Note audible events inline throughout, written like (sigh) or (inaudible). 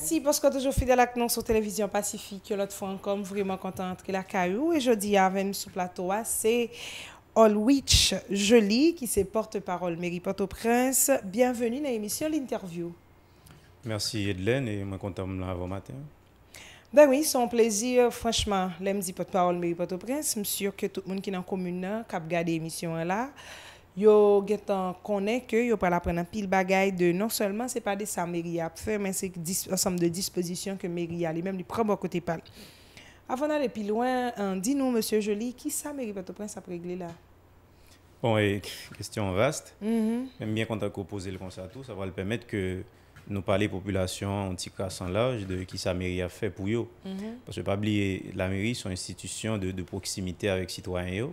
Merci parce que toujours fidèle avec nous sur Télévision Pacifique. L'autre fois encore, vraiment contente que la caillou. Et jeudi, avec sur plateau, ah, c'est Olwich Jolie, qui se porte-parole Mary Port-au-Prince. Bienvenue dans l'émission L'Interview. Merci Edlène et moi content de avant matin. Ben oui, c'est un plaisir. Franchement, l'aime dit porte-parole Mary Port-au-Prince. Je suis sûr que tout le monde qui est dans la commune, qui a regardé l'émission là, yo getan konen que yo pral apren pile bagay de non seulement c'est pas des sa mairie à mais c'est ensemble de dispositions que mairie a même du propre côté avant d'aller plus loin hein, dis-nous monsieur Jolie, qui sa mairie port à là Bon, question vaste. Même mm-hmm. bien quand on poser le conseil à tout, ça va le permettre que nous parler population en petit cas sans large de qui sa mairie a fait pour eux. Mm-hmm. Parce que pas oublier, la mairie, une institution de, proximité avec citoyens,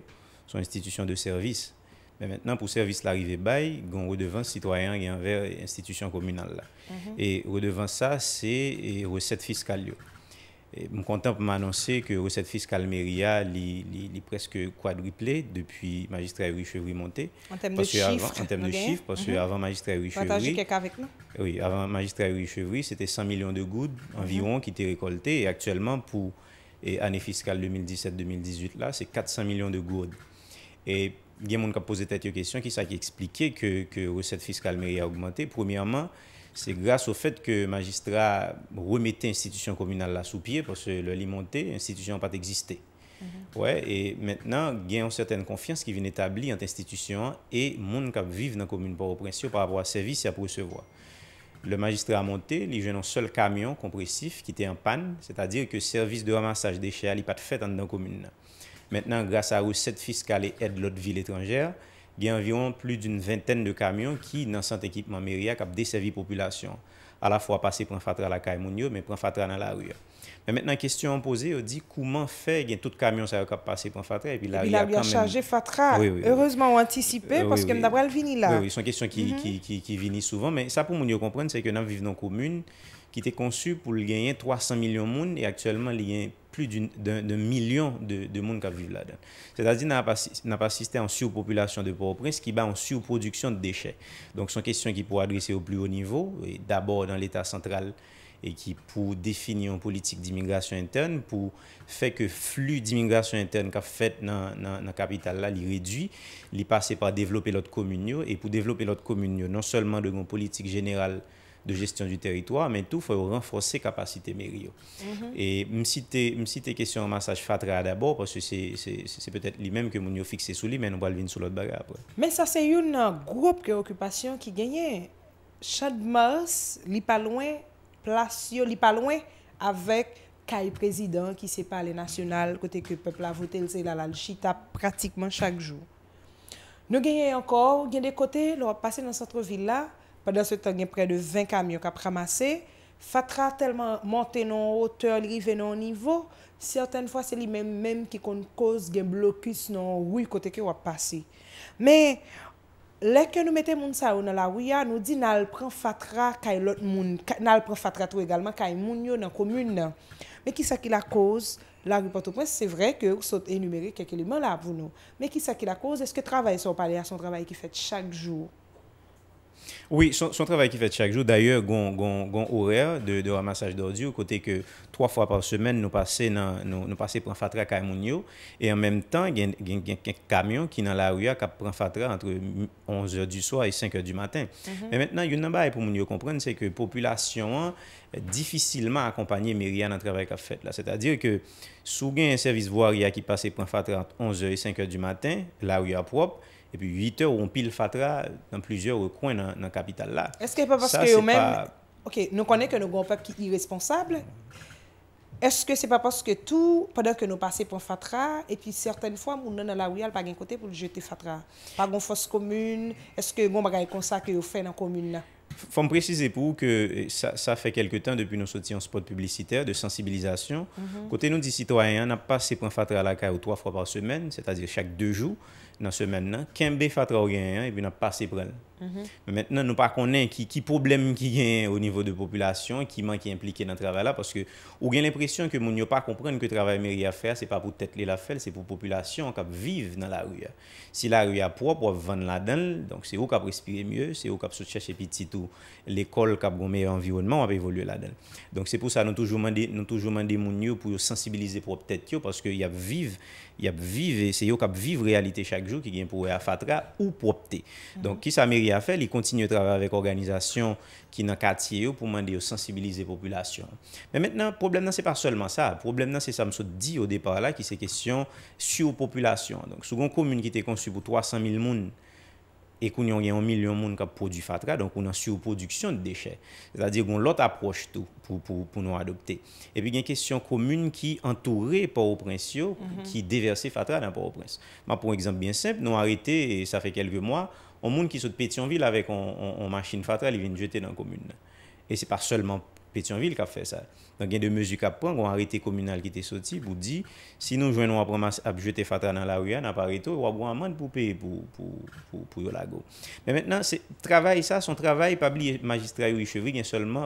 son institution de service. Mais maintenant, pour service l'arrivée bail, on redevance citoyen et envers institution communale. Là. Mhm. Et redevance ça, c'est recette fiscale. Je suis content pour m'annoncer que recette fiscale Méria est presque quadruplée depuis magistrat Richevry monté. En termes de chiffres. En termes de chiffres, parce qu'avant mhm. magistrat nous. Oui, avant magistrat Richevry, c'était 100 millions de gouttes mhm. environ qui étaient récoltées. Et actuellement, pour l'année fiscale 2017-2018, là, c'est 400 millions de gourdes Et Gen moun kap pose tete yo kesyon ki sa ki eksplike ke resep fiskal meri a augmente. Premiyaman, se grase o fet ke magistra remete institisyon komunal la sou pie pou se l'alimonte, institisyon pat eksiste. Mm-hmm. Et maintenant, gen yon certaine konfians ki vin etabli ant institisyon e moun kap vive nan komyun pa reprensyon pa apwa servis ya presevo. Le magistra a monte, li jenon sol kamyon kompresif ki te an pan, se ta dire ke servis de ramassaj deshe alipat fet an nan komyun nan. Met nan, grasa ou set fiskale ed lot vil etranjer, gen anviron plu d'une vinten de kamyon ki nan sant ekipman meryak ap deservi populasyon. A la fwa pase pran fatra la kaye moun yo, men pran fatra nan la rye. Men men nan, kestyon an pose, ou di, kouman fe gen tout kamyon sa ap pase pran fatra, epi la rye a kamyon. Epi la rye a chaje fatra, heureseman ou antisipe, paske mdabral vini la. Oui, oui, son kestyon ki vini souvan, men sa pou moun yo kompren, se ke nan vive nan koumoun, ki te konsu pou li genyen 300 milyon moun, et aktuellement li genyen... Flou d'un milyon de moun ka bi vladan. Se ta di nan pa asiste an sou popolasyon de proprens ki ba an sou produksyon de deshe. Donk son kesyon ki pou adrese ou pli ou nivou. D'abor nan l'Etat sentral. E ki pou defini an politik di migrasyon interne. Pou feke flou di migrasyon interne ka fet nan kapital la li ridwi. Li pase pa a devlopelot komunyo. E pou devlopelot komunyo. Non solman de moun politik general. de gestion du territoire, mais tout, faut renforcer capacité mairie. Mhm. Et me citer, question en massage fatra d'abord, parce que c'est peut-être lui-même que nous fixé sous lui, mais nous allons sur l'autre bagarre après. Mais ça, c'est une euh, groupe préoccupation qui gagnait. Chaque Mars, il pas loin, place, il pas loin avec le président qui s'est pas national côté que le peuple a voté c'est la la pratiquement chaque jour nous gagnons encore a des côtés on va passé dans centre ville là pendant ce temps, il y a près de 20 camions qui ont ramassé. Fatra tellement monté en hauteur, arrivé non niveau. Certaines fois, c'est lui-même même qui cause des blocus non oui côté qui va passer. Mais lorsque nous nous ça dans la rue, ah, nous disons nan al fatra a lot monde. nan prend fatra également egalman kay moun dans Mais commune. Mais qui est-ce qui la cause la vrai prince c'est vrai que vous sot enumere là. Mais qui pour nous qui qui ce qui la que le travail, si on parle à son travail qu'il fait chaque jour, Oui, son travay ki fète chak jou, d'ayèr, gon orè de ramassaj d'ordi ou kote ke 3 fwa par semen nou pase pranfatra ka moun yo, e an mèm tan gen kamyon ki nan la ouya ka pranfatra antre 11 oe du soa e 5 oe du maten. Mètenan, mm-hmm. yon nan bay pou moun yo komprenne, se ke populasyon an, difisileman akompanyen mè ria nan travay ka fète la. Sè ta dire ke sou gen yon servis voari ya ki pase pranfatra antre 11 oe 5 oe du maten, la ouya prop, Et puis 8 heures, on pile fatra dans plusieurs coins dans la capitale-là. Est-ce que c'est pas parce que yo mèm... Ok, nou konèk que nou gon pep ki irresponsable. Est-ce que c'est pas parce que tout, pendant que nou passez pon fatra, et puis certaines fois, moun nan ala ouyal pa gen kote pou jete fatra. Pa gon fos commune, est-ce que yon bagaye konsa ke yo fè nan commune-là? Fom precize pou que eh, ça fait quelque temps depuis nou soti en spot publicitaire de sensibilisation. Kote mhm. nou di citoyen, nan passez pon fatra la kare ou 3 fois par semaine, c'est-à-dire chak 2 jours. nan semen nan, ken be fatra ou gen yon, e bi nan pase brel. mètenan nou pa konen ki problem ki gen o nivou de populasyon ki man ki implike nan travè la ou gen l'impresyon ke moun yo pa kompren ke travè mèri a fèr, se pa pou tèt lè la fèl se pou populasyon kap vive nan la rüya se la rüya pro pou ap vèn la dèn se ou kap respire myè, se ou kap se chèche pititou, l'ekol kap mè environnement ap evolüe la dèn se pou sa nou toujou mande moun yo pou sensibilize prop tèt yo se yo kap vive realite chak jou ki gen pou ou prop tè, don ki sa mèri ki a fèl, i kontinye travè avèk organizasyon ki nan katye yo pou mande yo sensibilize populasyon. Mè mèt nan, problem nan se par solman sa. Problem nan se sa msò di yo depar la ki se kèsyon surpopulasyon. Sou goun koumoun ki te konsu pou 300 mil moun e kounyon gen 1 milyon moun kap produ fatra donk ou nan surproduksyon de déchè. Zè a dir goun lot aproche tou pou nou adopte. E pi gen kèsyon koumoun ki antoure pa ou prens yo mhm. ki deverse fatra nan pa ou prens. Ma pou ekzamp byen semp, nou arete sa fè kelke mwa On moun ki sot peti yon vil avek On machin fatrel, yon vin jete nan komun E se pa seulement Petionville ka fè sa. Dan gen de mezu ka prong, ou an rete komunal ki te soti, pou di, si nou jwen nou ap jete fatra nan la ouyan, apare to, ou ap waman pou pe, pou yo la go. Men men nan, son travay, pabli magistrayo Ichevri,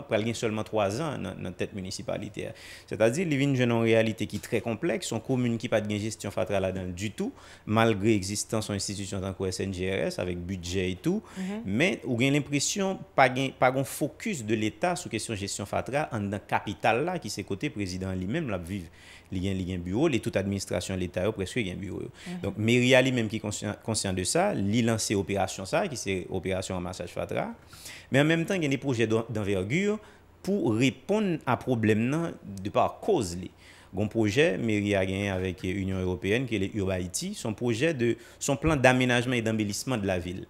pral gen solman 3 an nan tet municipalite. Se ta di, li vin jenon realite ki tre komplek, son komun ki pat gen jestion fatra la dan du tou, malgre existan son institusyon tan kou SNJRS, avek budget etou, men ou gen l'impresyon, pagon fokus de l'Etat sou kesyon jestion fatra. an dan kapital la ki se kote prezident li menm la bviv li gen li gen bureau, li tout administrasyon li ta yo preskwe gen bureau yo. Mhm. Donk Meri a li menm ki konsen de sa, li lanse operasyon sa ki se operasyon amasaj fatra menm en menm tan geni proje d'envergur pou repon a problem nan de pa a koz li. Gon proje Meri a geni avek Union Européenne ki e le UOIT son proje de, son plan d'amenajman et d'embelisman de la vil.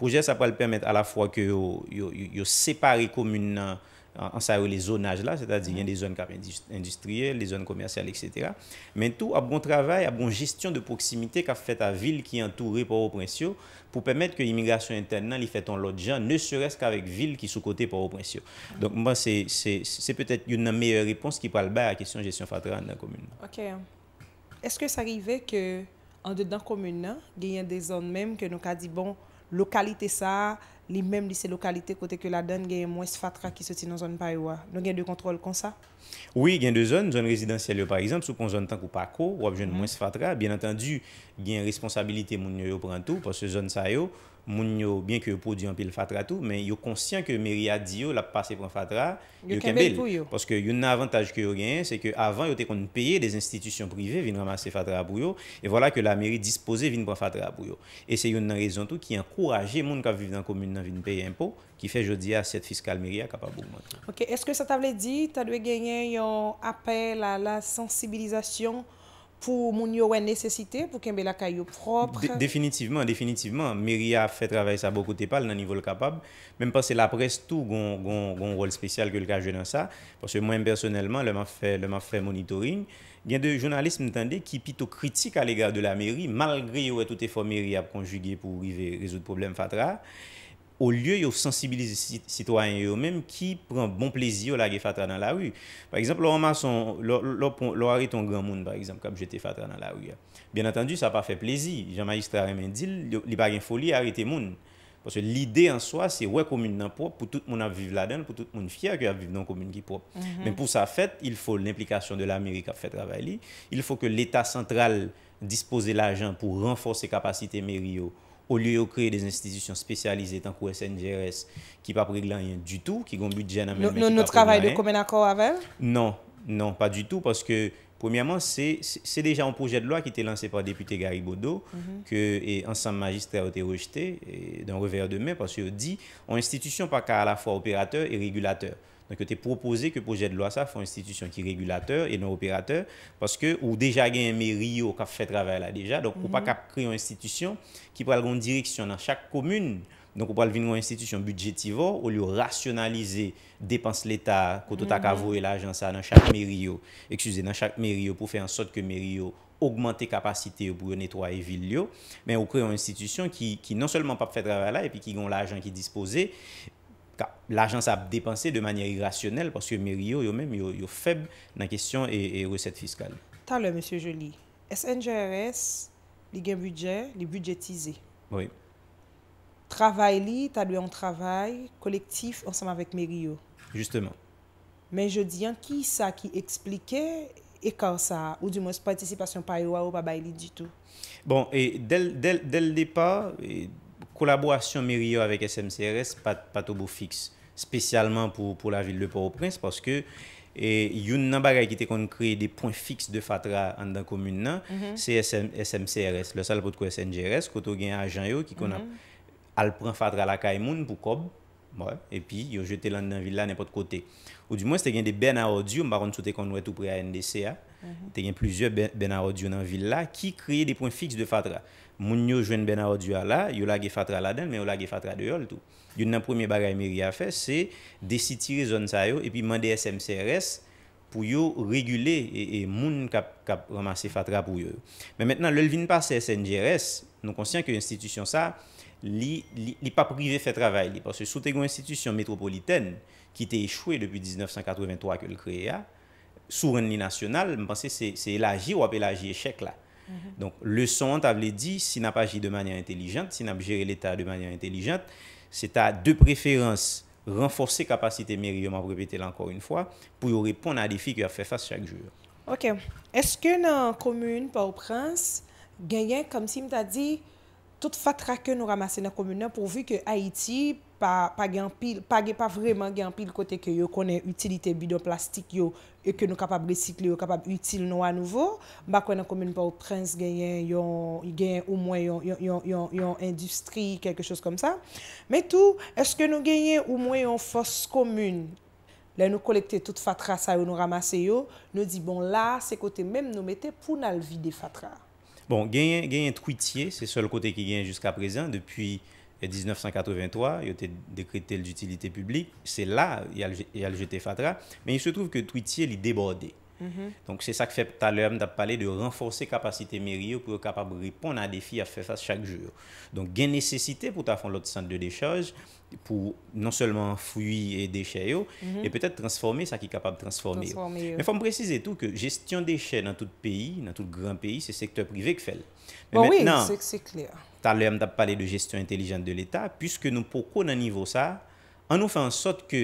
Proje sa pral permet a la fwa ke yo separe komun nan An sa yo le zonaj la, se ta di yon de zon kap industriel, de zon komersyal, etc. Men tou a bon travay, a bon gestyon de pouksimite ka ffet a vil ki entoure pa woprensyo pou pwemet ke imigrasyon intern nan li ffet an lot jan, ne surest ka vek vil ki sou kote pa woprensyo. Donk mwen se peutet yon nan meye repons ki pal bay a kesyon gestyon fatran nan komoun. Ok. Eske sa rive ke an de dan komoun nan, gen yon de zon menm ke nou ka di bon lokalite sa... li menm di se lokalite kote ke la dan genye mwen sfatra ki soti nan zon paywa. Non gen de kontrol kon sa? Oui, gen de zon, zon rezidansyel yo par exemple, sou kon zon tank ou pa ko, wap gen mwen mhm. sfatra. Bien entendu, gen responsabilite moun yo yo prantou, pos se zon sa yo. moun yo, byen ki yo pou diyon pil fatra tou, men yo konsyen ki yo meri a diyo la passe pou fatra, yo kembel pou yo. Poske yon nan avantaj ki yo gen, se ke avan yo te kon peye des institisyon prive vin ramase fatra pou yo, e vwala ke la meri dispose vin pou fatra pou yo. E se yon nan rezon tou ki enkouraje moun ka viv nan komune nan vin peye impo, ki fe jodi a set fiskal meri a kapaboukman. Ok, eske sa ta vle di, ta dwe genyen yo apel a la sensibilizasyon pou moun yo wè nesesite, pou kembe lakay yo propre... Definitivman, definitivman, meri a fè travè sa boku tepal nan nivou l kapab, menm pa se la pres tou goun rol spesyal ke l ka jè nan sa, pa se mwen personelman l man fè monitoring, gen de jounalist mwen tende ki pito kritik a lega de la meri, mal gri yo wè tout e fò meri ap konjugye pou rive rezout problem fatra... ou lye yo sensibilize sitwayen yo menm ki pran bon plezi yo la ge fatra nan la wu. Par exemple, lor arre ton gran moun, par exemple, kab jete fatra nan la wu. Bien atendu, sa pa fe plezi. Jamay extra remen dil, li bagen foli, arre te moun. Parce l'ide an soa, se wè komoun nan prop, pou tout moun ap vive la den, pou tout moun fiyar ki ap vive nan komoun ki prop. Men mm-hmm. pou sa fèt, il fò l'implikasyon de l'Amérique ap fè travay li. Il fò ke l'Etat sentral dispose l'ajan pou renfors se kapasite meri yo Ou li yo kreye des institisyon spesyalize tankou SNJRS ki pa preglanyen du tout, ki gombi djena men men ki pa preglanyen. Non, non, non, pa du tout, parce que, premièman, c'est déjà un projet de loi ki te lansé par député Garibodo, mhm. que, et ensemble magistrè a été rejeté, et d'un revers de main, parce qu'il y a dit, on institution pas qu'à la fois opérateur et régulateur. Mwen kote propoze ke proje de lwa sa fwa institisyon ki regulateur e nou operateur paske ou deja gen yon meri yo ka ffè traver la deja. Donk ou pa kap kreyon institisyon ki pral gon direksyon nan chak komoun. Donk ou pral vin yon institisyon budjetivor ou li yo rasyonalize depans l'Etat koto ta kavowe l'ajansan nan chak meri yo. Eksuse nan chak meri yo pou fè an sot ke meri yo augmente kapasite yo pou yo netwaye vil yo. Men ou kreyon institisyon ki non selman pa ffè traver la e pi ki gon l'ajansan ki dispose L'agence a dépensé de manière irrationnelle parce que Mirio, lui même, faible dans la question et, recettes fiscales. T'as le monsieur Joly. SNGRS, les gains a un budget, il Oui. Travail li, t'as lui un travail collectif ensemble avec Mério. Justement. Mais je dis, hein, qui ça qui expliquait et quand ça, ou du moins participation par ou pas du tout. Bon, et dès, dès, dès le départ, Kolabwasyon meri yo avèk SMCRS patou bou fix. Spesyalman pou la vil de Port-au-Prince, paske yon nan bagay ki te kon kreye de pon fiks de fatra an dan komun nan, mhm. se SMCRS. Le sal pot kwa SNJRS, koto gen ajan yo ki kon mhm. al pran fatra la Kaimoun pou kob, e pi yo jete lan nan vil la nan pot kote. Ou di mwen se te gen de ben a odyo, mbaron sou te kon wè tou pre a NDCA, mhm. te gen plizye ben a odyo nan vil la, ki kreye de pon fiks de fatra. Moun yo jwen ben a odyo a la, yon la ge fatra la den, men yon la ge fatra de yol tou. Yon nan proumye bagay meri a fe, se desi tire zon sa yo, epi mande SMCRS pou yo regule, e, e moun kap ramase fatra pou yo. Men mentenan, lel vin pa SNJRS, nou konsyen ke institisyon sa, li pa prive fe travay li, parce sou tego institisyon metropoliten ki te echwe depi 1983 ke l kreya, sou ren li nasyonal, mpense se laji ou apel laji eshek la. Mhm. Donk, le son an ta vle di, si nan pa ji de manyan entelijant, si nan pa jere l'Etat de manyan entelijant, se ta de preferans renforsi kapasite meri yon ap repete lankor yon fwa pou yon repon nan defi ki a fe fase chak jure. Ok, eske nan komoun pa ou prans, genyen, kom si mta di, tout fatrake nou ramase nan komoun nan pou vi ke Haiti... pa gen pil, pa gen pa vreman gen pil kote ke yo konen utilite bidon plastik yo, e ke nou kapab resikli yo, kapab util nou anouvo, ba konen konmen pa ou prins genyen yon, genyen ou mwen yon, yon, yon, yon, yon industri, keke chos kom sa. Men tou, eske nou genyen ou mwen yon fos komoun, la nou kolekte tout fatra sa yo nou ramase yo, nou di bon la, se kote men nou mette pou nan lvi de fatra. Bon, genyen, genyen truitier, se sol kote ki genyen jusqu'a prezen, depi Y a 1983, yo te dekrete l jutilite publik. Se la, y a l jete fatra. Men y se trouve ke Twitier li deborde. Donk se sa ke fe talem da pale de renforser kapasite meri yo pou non yo kapab ripon nan defi a fefas chak jor. Donk gen nesesite pou ta fon lot san de deshaj pou non selman fuyi e desheyo e petet transforme sa ki kapab transforme yo. Men fom prezise tou ke gestyon deshe nan tout peyi, nan tout gran peyi, se sektor prive ke fel. Ben oui, se ke se kler. talèm tap pale de gestyon intelijant de l'Etat, pwiske nou pokou nan nivou sa, an nou fè an sot ke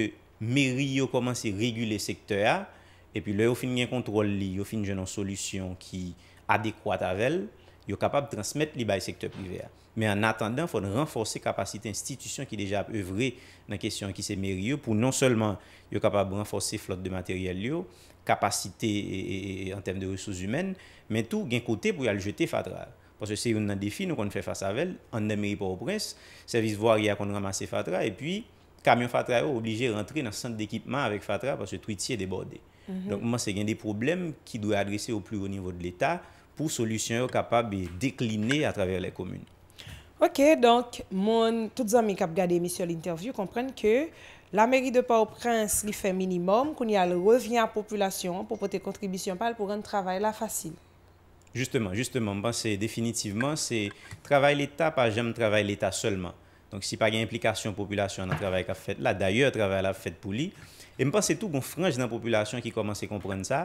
meri yo komanse regu le sektè a, epi lè yo fin gen kontrol li, yo fin gen an solusyon ki adekwad avèl, yo kapab transmèt li bay sektè privè a. Men an atandan, fòn renforsè kapasite institisyon ki deja ap evre nan kesyon ki se meri yo, pou non sèlman yo kapab renforsè flot de materyèl yo, kapasite en tem de resous humèn, men tou gen kote pou yal jete fad ral. Pwase se yon nan defi nou kon fè fasa vel, an nan mèri Pau Prince, servis voir ya kon ramase Fatra, epi kamyon Fatra yo oblige rentre nan sent d'ekipman avèk Fatra pwase tweet siye deborde. Donk mwen se gen de problem ki dwe adrese yo plu yo nivou de l'Etat pou solusyon yo kapab e dekline a travèr lè komoun. Ok, donk moun tout zami kap gade misyo l'interview komprenn ke la mèri de Pau Prince li fè minimum koun yal revyen a populasyon pou pote kontribisyon pal pou ren travèl la fasil. Justement, justement, m'pense definitivman, c'est travay l'Etat pa jem travay l'Etat seulement. Donc si pa gen implikasyon populasyon, an travay ka fèt la, daye, travay la fèt pou li. Et m'pense tout bon franj nan populasyon ki komanse komprenne sa,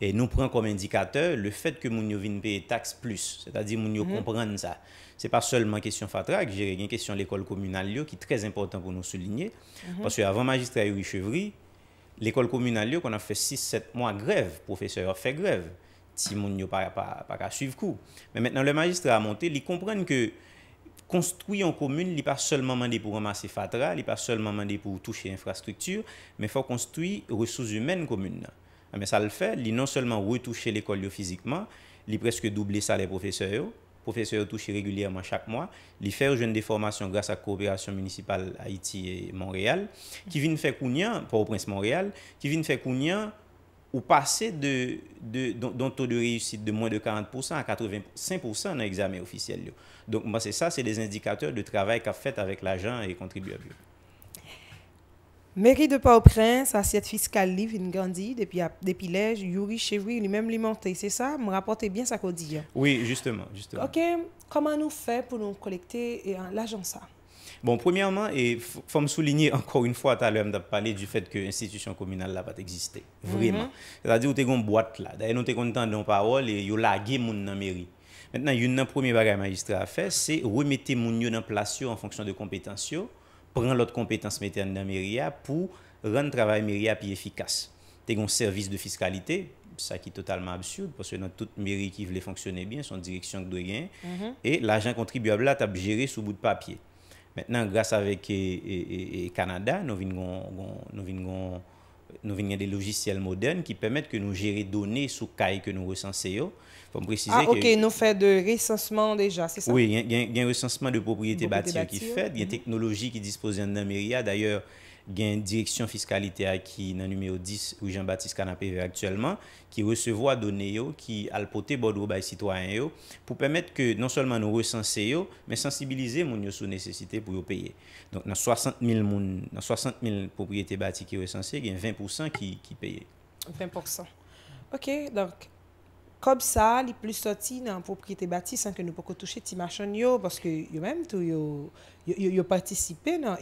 et nou pran kom indikateur, le fèt ke moun yo vinpe tax plus, c'est-à-di moun yo komprenne mhm. sa. Se pa seulement kesyon fatrak, gen kesyon l'ekol komunal yo, ki trèz important pou nou soulinye, mhm. paswe avan magistre Ayuri Chevri, l'ekol komunal yo, kon an fè 6-7 mwa grev, professeur an ti moun yo pa ka suiv kou. Men men nan le magistre a monte, li komprenn ke konstruy an komun li pa sol man de pou ramase fatra, li pa sol man de pou touche infrastruktur, men fa konstruy resous umen komun nan. Ah, men sa l fe, li non sol man retouche l'ekol yo fizikman, li preske double sa le profeseur, profeseur touche regulyaman chak mwa, li fer jen de formasyon grasa kooperasyon municipal Haiti et Montréal, ki vin fe kounyan, pou ou Prince Montréal, ki vin fe kounyan, ou passer de, d'un taux de réussite de moins de 40% à 85% dans l'examen officiel. Donc, moi, c'est ça, c'est des indicateurs de travail qu'a fait avec l'agent et contribuable. Mairie de Port-au-Prince, assiette fiscale livre une grandi depuis depuis l'âge Yuri Chevry lui-même alimenté, c'est ça Me rapporter bien ça qu'on dit. Oui, justement, justement. OK, comment nous fait pour nous collecter hein, l'agence ça Bon, premiyoman, fòm soulinye, ankor yon fwa ta lèm dap pale du fèt ke institisyon kominal la pat eksiste. Vreman. Ta di ou te gon boat la. Da yon te kontan don pa wol e yon lage moun nan meri. Mètenan, yon nan promi bagay magistra a fè, se remete moun yon an plasyon an fonksyon de kompetansyon, pren lot kompetans meten nan meri ya pou ren travay meri ya pi efikas. Te gon servis de fiskalite, sa ki totalman absyoud, pos yon nan tout meri ki vle fonksyone bien, son direksyon kdwe gen, e l'ajan kontribuab la ta bjer Mètenan, gras avèk e Kanada, nou vin gen de logisyel modern ki pèmèt ke nou jere donè sou kaj ke nou resanseyo. Ah, ok, nou fè de resanseman deja, se sa. Oui, gen resanseman de propriété batiè ki fèd, gen teknologi ki dispose yon nè mèrya. gen direksyon fiskalite a ki nan nume yo 10 Ouijan Batis Kanapéve aktuelman, ki resevo a done yo, ki alpote bod ou bay sitwayen yo, pou pemet ke non solman ou resanse yo, men sensibilize moun yo sou nesesite pou yo peye. Don, nan 60.000 moun, nan 60.000 popriyete batik yo resanse, gen 20% ki peye. 20%. Ok, donk. Comme ça, les plus sortis dans la propriété bâtie sans que nous puissions toucher ces marchands, parce que eux même yo ont participé à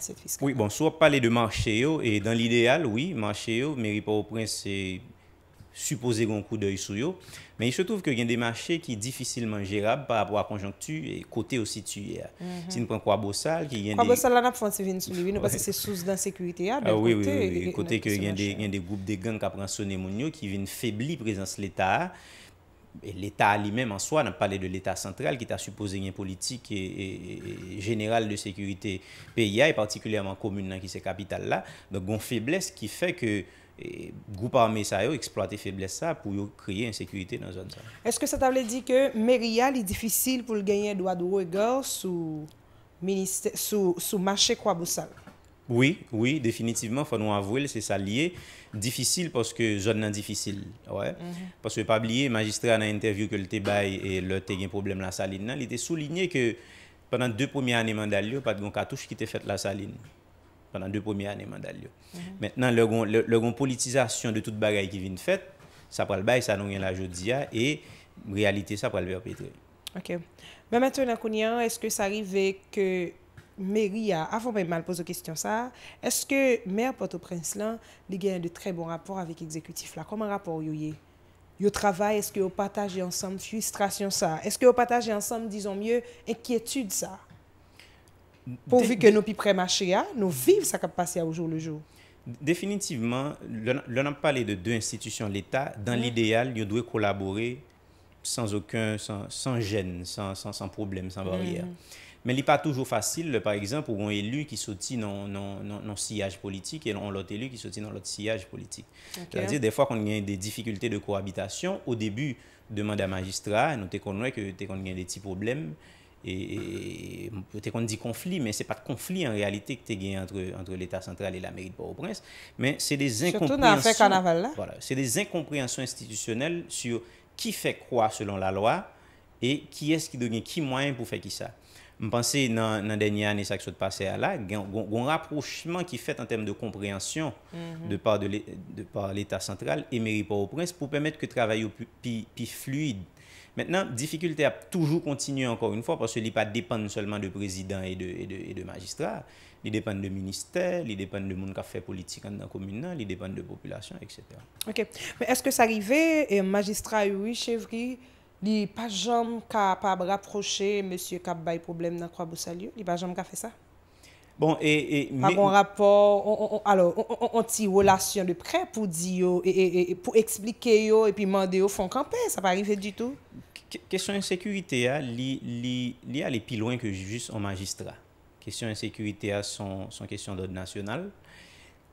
cette fiscalité. Oui, bon, soit parler de marché, et dans l'idéal, oui, marché, mairie Port-au-Prince, c'est suppose yon kou d'oy sou yo. Men yon se trouve ke yon demaché ki yon difícilman jérabe par rapport mhm. a konjonktu e kote osituye a. Si nou pren kwa bosal ki yon demaché... Kwa bosal lan ap fwansi vin sou liwi nou pasi se sous dan sekurite ya. Yon kote ke yon demaché. Yon de goup de gang kapran sou ne moun yo ki vin febli prezans l'Etat a. L'Etat a li menm an so, nan pale de l'Etat sentral ki ta suppose yon politik general de sekurite pe ya e partikulèman komune nan ki se kapital la. Gon feblesse ki fè ke E Goup arme sa yo, eksploate feble sa pou yo kriye insekurite nan zon sa. Eske sa ta vle di ke meriya li difisil pou l genye doa dwe gòl sou mache kwa bousan? Oui, oui, definitivman fa nou avouel se sa liye. Difisil porske zon nan difisil. Mm-hmm. Porske pa bliye magistra nan interview ke l te baye e l te gen problem la saline nan, li te souligne ke pendant de poumi ane mandalyo pat gon katouche ki te fet la saline. Pendan de poumi ane mandal yo. Mètenan, lègon politizasyon de tout bagay ki vin fèt, sa pral bay, sa nou yon la jodi ya, e realite sa pral beyo petre. Ok. Mè mète ou nan konyan, eske sa rive ke mèri ya, avon mè mal pouzo kestyon sa, eske mèr poto prins lan, li gen de trè bon rapor avik ekzekutif la? Koman rapor yo ye? Yo travay, eske yo pataje ansam fustrasyon sa? Eske yo pataje ansam, dizon mye, enkyetude sa? Pou vi ke nou pi prema che a, nou viv sa kap pase a oujou le jou. Definitiveman, lè nan pale de deux institutsions l'Etat, dan l'ideal, yo dwe kolabore san jen, san problem, san barriere. Men mm-hmm. li pa toujou fasil, par exemple, ou yon elu ki soti nan siyaj politik, e yon lot elu ki soti nan lot siyaj politik. Kwa zi, defwa kon gen de difikulte de kou habitation, ou debu, demande a magistra, nou te konwe ke te kon gen de ti probleme, et peut-être on dit conflit mais c'est pas de conflit en réalité entre l'état central et la mairie de Port-au-Prince mais c'est des incompréhensions c'est des incompréhensions institutionnelles sur qui fait quoi selon la loi et qui est-ce qui donne qui moyen pour faire qui ça je pensais dans les dernières années qu'il y a eu un rapprochement en termes de compréhension mhm. de par l'état central et la mairie de Port-au-Prince pour permettre que le travail soit plus fluide Mètenan, difikultè a toujou kontinu ankon yon fò, pòsè li pa depan seman de prezidant e de magistrat. Li depan de minister, li depan de moun ka fè politik an nan komun nan, li depan de populasyon, etc. Ok, mè eske sa rive, magistrat Louis Chevry, li pa jom ka pa raproche monsie kap bay problem nan kwa bousa liyo, li pa jom ka fè sa? Bon, e... Pa bon rapor, alor, on ti wola syan de pre pou di yo e pou explike yo e pi mande yo fon kampè, sa pa arrive di tout. Kèsyon insèkürite ya, li a le pilouen ke jujus an magistra. Kèsyon insèkürite ya son kèsyon lode nasyonal,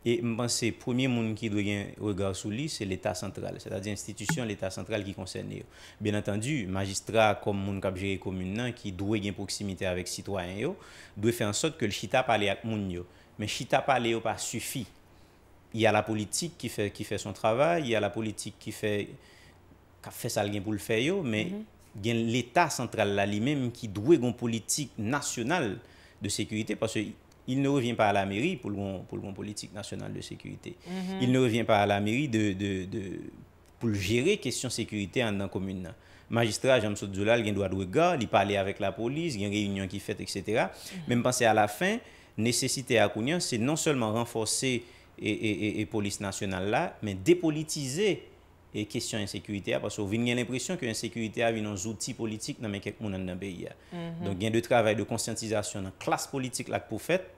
E mpense, pwemye moun ki dwe gen regard sou li, se l'Etat sentral. Se ta di institisyon l'Etat sentral ki konsen yo. Bien entendu, magistra kom moun kap jere komoun nan ki dwe gen proksimite avek sitwany yo, dwe fe ansot ke l'chita pale ak moun yo. Men chita pale yo pa sufi. Ya la politik ki fe son travay, ya la politik ki fe kap fes algen pou l'fe yo, men mm-hmm. gen l'Etat sentral la li menm ki dwe gen politik nasyonal de sekurite parce yo il ne revient pas à la mairie pour le, pour politique nationale de sécurité. Mhm. Il ne revient pas à la mairie de, pour gérer question sécurité en la commune. Magistrat James Soudzoula, il doit de regard, il parler avec la police, il y a une réunion qui fait, etc. Mais mhm. je Même penser à la fin, nécessité à Kounia, c'est non seulement renforcer et, police nationale là, mais dépolitiser E kesyon ensekurite a, pa sou vin gen l'impresyon ke ensekurite a vi nan zouti politik nan men kek moun an nabeya. Don gen de travay de konsyantizasyon nan klas politik lak pou fet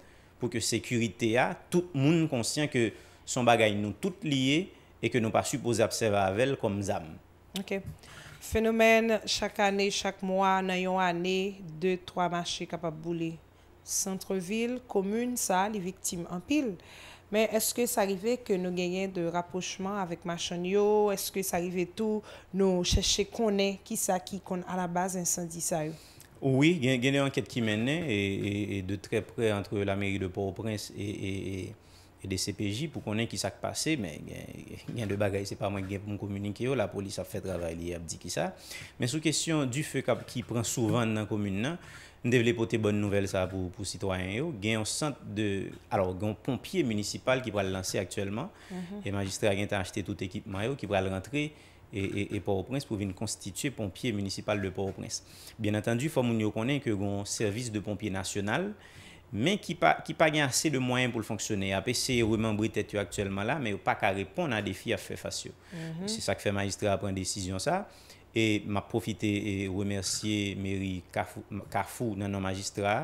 pou ke sekurite a, tout moun konsyen ke son bagay nou tout liye e ke nou pa supoze apseva avel kom zam. Fenomen chak ane, chak mwa, nan yon ane, de toa mache kapap boule. Sentrevil, komoun, sa, li viktim, anpil. Mais est-ce que ça arrivait que nous gagnions de rapprochement avec Machonio? Est-ce que ça arrivait tout nous chercher qu'on est, qui ça qui qu'on à la base incendie ça? Oui, il y a une enquête qui mène et, de très près entre la mairie de Port-au-Prince et, E de CPJ pou konen ki sak pase, men gen de bagay se pa mwen gen pou moun komunike yo, la polis ap fet rada li ap di ki sa. Men sou kesyon du fe kap ki pran souvan nan komune nan, nou devle pote bon nouvel sa pou sitwayen yo. Gen yon pompye municipal ki pral lansi aktuellement, mhm. e magistra gen te achete tout ekip mayo ki pral rentre e poro prens pou vin konstituye pompye municipal de poro prens. Bien atendu, fwa moun yo konen ke yon servis de pompye nasyonal, men ki pa gen ase de mwayen pou l'fonksyone. Ape se remembrite et yo aktuelman la, men yo pa ka repon nan defi a fe fasyon. Mhm. Se sa ke fe magistra apren desisyon sa, e ma profite e remersye Meri Karfou nan nan magistra,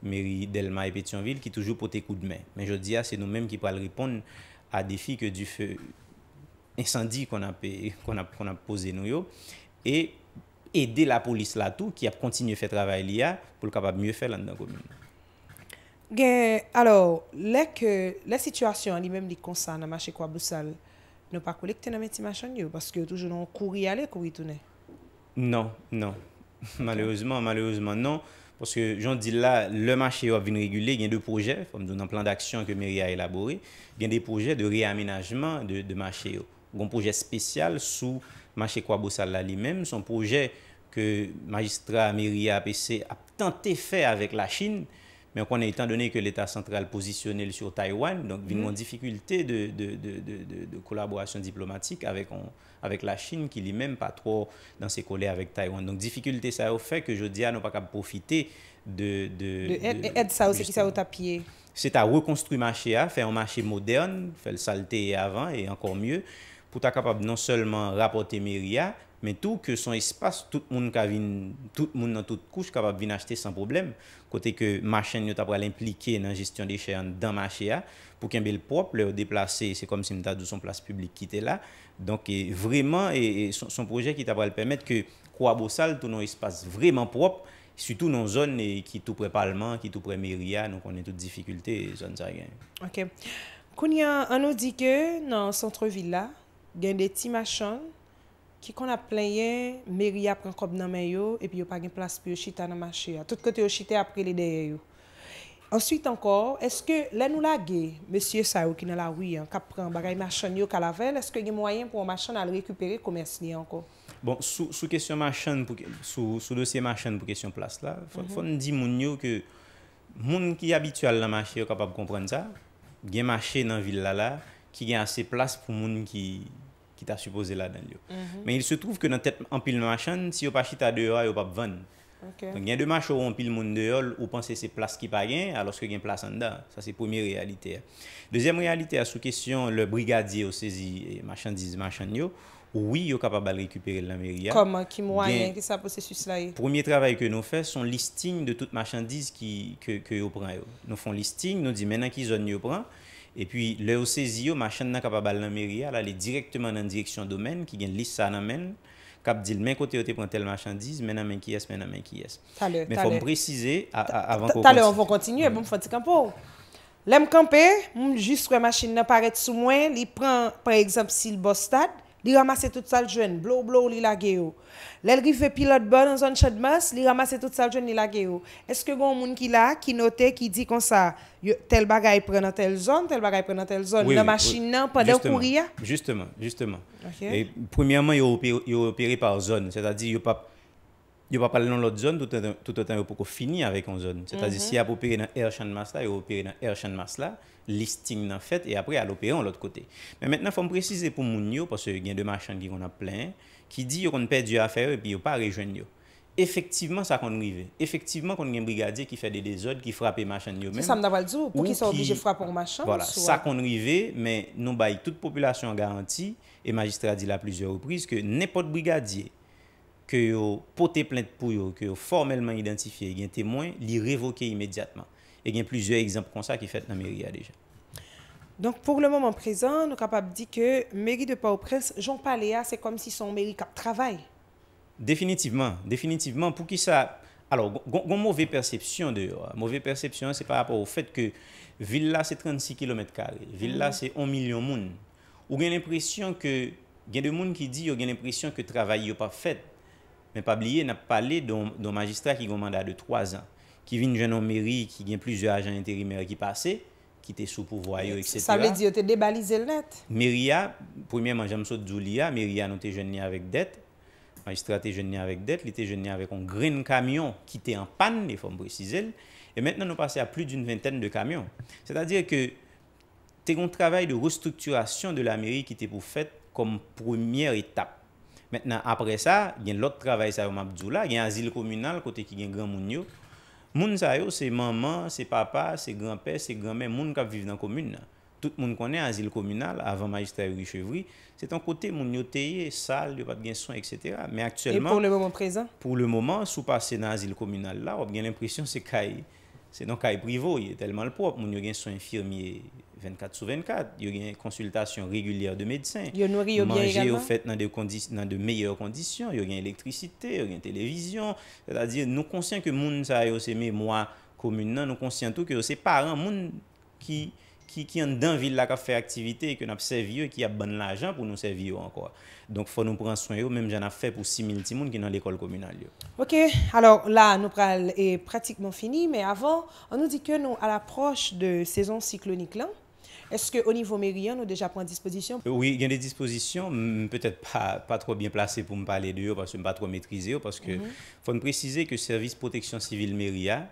Meri Delma et Petionville, ki toujou pote kou de men. Men jodi a, se nou men ki pa l'repon a defi ke di fe ensandi kon ap pose nou yo, e ede la polis la tou, ki ap kontinye fe travay li a, pou l'kapab mye fe lan nan komine. Gen, alor, lèk lèk situasyon li mèm li konsan nan Mache Kwa Boussal, nou pa kou lèk te nan meti mèm chan yo, paske toujou nan kou ri alè kou ri tou nè? Non, non, malèouzman, (laughs) malèouzman, non, paske joun di la, lèm mèm chan yo a vin regule, gen dè projè, fòm dè nan plan d'aksyon ke meri a elabore, gen dè projè de re-aménajman de mèm chan yo. Gon projè spesyal sou Mache Kwa Boussal la li mèm, son projè ke magistra meri a apese a tant te fè avèk la chine, Mais étant donné que l'État central positionné sur Taïwan, donc il y a une mm-hmm. difficulté de, collaboration diplomatique avec, avec la Chine qui n'est même pas trop dans ses collègues avec Taïwan. Donc difficulté ça au fait que je dis à ah, nous pas qu'à profiter de... De, aide, ça aussi au tapis. c'est à reconstruire le marché, à faire un marché moderne, faire le saleté avant et encore mieux, pour être capable non seulement rapporter Méria, Men tou ke son espase, tout moun nan tout kouche kabab vin achete san problem. Kote ke machen yo tab pral implike nan jistyon de cheyan dan machen ya. Pou ken bel prop, lè ou deplase, se kom si mta dou son plase publik ki te la. Donke, vreman, son proje ki tab pral permette ke kwa bo sal, tou nan espase vreman prop, sütou nan zon ki tou pre palman, ki tou pre meria, nou konen tout dificulte zon sa gen. Ok. Kouni an nou dike nan sentro villa, gen de ti machan, Kikon ap playen, meri ap renkob nanmen yo, epi yo pa gen plas pi yo chita nanmache ya. Tout kote yo chita apre li deye yo. Ansyit ankor, eske len ou la ge, monsye sa yo ki nan la wiyan, kap pran bagay machan yo kal aven, eske gen mwayen pou mwachan al rekupere komers ni ankon? Bon, sou dosye mwachan pou kesyon plas la, mhm. fon di moun yo ke moun ki yabitual nanmache yo kapap kompren ta, gen mwache nan villa la, ki gen ase plas pou moun ki... ki ta suppose la dan yo. Men mhm. il se trouve ke nan tep empil machan, si yo pa chita deyo a, yo pa pvan. Ok. Gen de macho empil moun deyo, ou panse se plas ki pa gen, aloske gen plas an da. Sa se premier realite a. Dezyem realite a, sou kesyon, le brigadier ou sezi machandise machan yo, oui yo kapabal rekupere l'anmeria. Koman, ki mwanyen, ki sa pose sus la e? Premier travay ke nou fè, son listing de tout machandise ki yo pran yo. Nou fon listing, nou di menan ki zon yo pran, E pi, le ou sezi yo, machan nan kapabal nan meriya, la li direktman nan direksyon domen ki gen lis sa nan men, kap dil men kote ote prantel machan diz, men nan men kyes, men nan men kyes. Ta le, ta le. Men fom prezize avan kon konti. Ta le, on von kontinu, e bon foti kampou. Lem kampe, moun jistwe machan nan paret sou mwen, li pran, pre ekzamp, sil bostad, Li ramasse tout sa jeune, blow blow li la yo. Lèl rive pilote bon an zon chad mas, li ramasse tout sal jeune li lage est Eske gon moun ki la, ki note, ki qui kon sa, tel bagay tel bagaille tel bagay telle zone tel zon, oui, nan oui, machin oui. nan, pendant Justement, justement. Et premièrement, yo opéré par zone, c'est-à-dire yo pas Yo pa pale nan lot zon, tout an yo pou ko fini avèk an zon. Se ta zi, si ap opere nan Ershan Masla, yo opere nan Ershan Masla, listing nan fèt, e apre al opere an lot kote. Men men nan fòm prezise pou moun yo, pò se yon gen de machan ki yon ap plè, ki di yon kon pèd yon affè, pi yon pa rejwen yo. Efektiveman sa kon rive. Efektiveman kon gen brigadye ki fè de dezod, ki frapè machan yo men. Se sa mna valdzo, pou ki sa obige frapon machan? Sa kon rive, men nou bayi tout populasyon garanti, e magistra di la plizio repriz, ke ne ke yo pote plen de pou yo, ke yo formelman identifiye gen temwen, li revoke imediatman. E gen plizye eksemp kon sa ki fet nan meri ya dejan. Donk pou le momen prezan, nou kapap di ke meri de pa ou pres, jon palea, se kom si son meri kap travay. Definitivman, definitivman pou ki sa, alor, gon mouve percepsyon de yo, mouve percepsyon se pa rapo ou fet ke villa se 36 km kare, villa se 1 mhm. milyon moun, ou gen l'impresyon ke, gen de moun ki di, ou gen l'impresyon ke travay yo pa fet, Mwen pabliye nan pale don magistra ki gomanda de 3 an. Ki vin jenon meri ki gen plizio ajan interimer ki pase, ki te sou pou voyo, etc. Sa vle di yo te debalize l net? Meriya, premye man jenso dzou liya, meriya nou te jen ni avèk det, magistra te jen ni avèk det, li te jen ni avèk an gren kamyon ki te an pan, e fòm precizel, e mètnen nou pase a pli d'un vènten de kamyon. Sè ta dire ke te kon travèl de restrukturasyon de la meri ki te pou fèt kom premier etap. Mètenan apre sa, gen lot travaye sa yo mabdou la, gen azil komunal kote ki gen gran moun yo. Moun sa yo, se maman, se papa, se granpe, se granme, moun kap vive nan komune nan. Tout moun konen azil komunal, avan majista yori chevri, se ton kote moun yo teye, sal, yopat gen son, etc. Mè aktuellement... Et pour le moment présent? Pour le moment, sou passez nan azil komunal la, wop gen l'impression se kaye, se non kaye privo, yè telman l'propre, moun yo gen son infirmier... 24 sou 24, yo gen konsultasyon regulyer de medsyen, yo manje yo fèt nan de meyèr kondisyon, yo gen elektrisyte, yo gen televizyon, c'est-à-dire nou konsyen ke moun sa yo se mè mwa komun nan, nou konsyen tou ke yo se paran moun ki yon dan vil la ka fè aktivite ke nap sèvi yo, ki ap ban la jan pou nou sèvi yo anko. Donk fò nou prans son yo, mèm jan ap fè pou simil ti moun ki nan l'ekol komunal yo. Ok, alors la nou pral e pratikman fini, mè avan an nou di ke nou al aproch de sezon siklonik lan, Est-ce qu'au niveau mérien, nous déjà pris disposition Oui, il y a des dispositions, peut-être pas, pas trop bien placées pour me parler de eux, parce que je ne pas trop maîtriser, parce que mhm. faut me préciser que le service protection civile méria,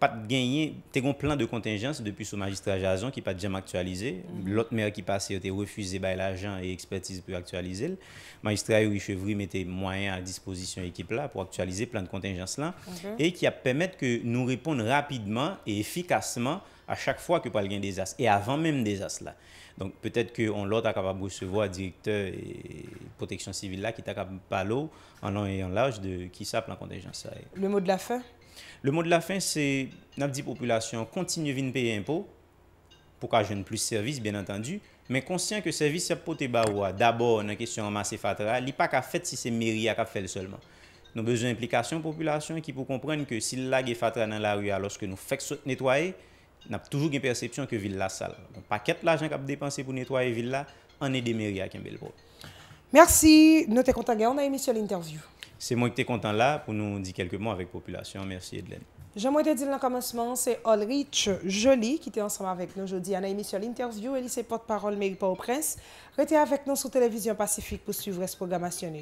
pas de gagner, a un plan de contingence depuis ce magistrat Jason qui pas déjà actualisé. Mhm. L'autre maire qui passait été refusé par l'agent et expertise pour actualiser. Le magistrat Yuri Chevry mettait moyen à disposition équipe là pour actualiser plan de contingence là et qui a permettre que nous répondre rapidement et efficacement a chak fwa ke pal gen desas, e avan menm desas la. Donk, petet ke on lot a kapabou sevo a direkteur e proteksyon sivil la ki takap palo anon e an laj de ki sa plan kontenjan sa e. Le mot de la fin? Le mot de la fin, se nabdi populasyon kontinye vin peye impo, pou ka jen plus servis, ben antandu, men konsyen ke servis apote ba wwa. Dabo, nan kesyon amase fatra, li pa kap fet si se meri a kap fel solman. Non bezon implikasyon populasyon ki pou komprenke si lage fatra nan la rya loske nou fek sot netwaye, n'a toujours une perception que ville est sale. Un paquet l'argent qu'a dépensé pour nettoyer ville on est mairies à Kimbelbo. Merci, nous sommes contents. On a émission l'interview. C'est moi qui suis content là pour nous dire quelques mots avec la population. Merci Je J'aimerais te dire dans le commencement, c'est Ulrich Jolie qui était ensemble avec nous aujourd'hui à sur L'Interview elle est porte-parole mairie Port-au-Prince. Restez avec nous sur Télévision Pacifique pour suivre cette programmation.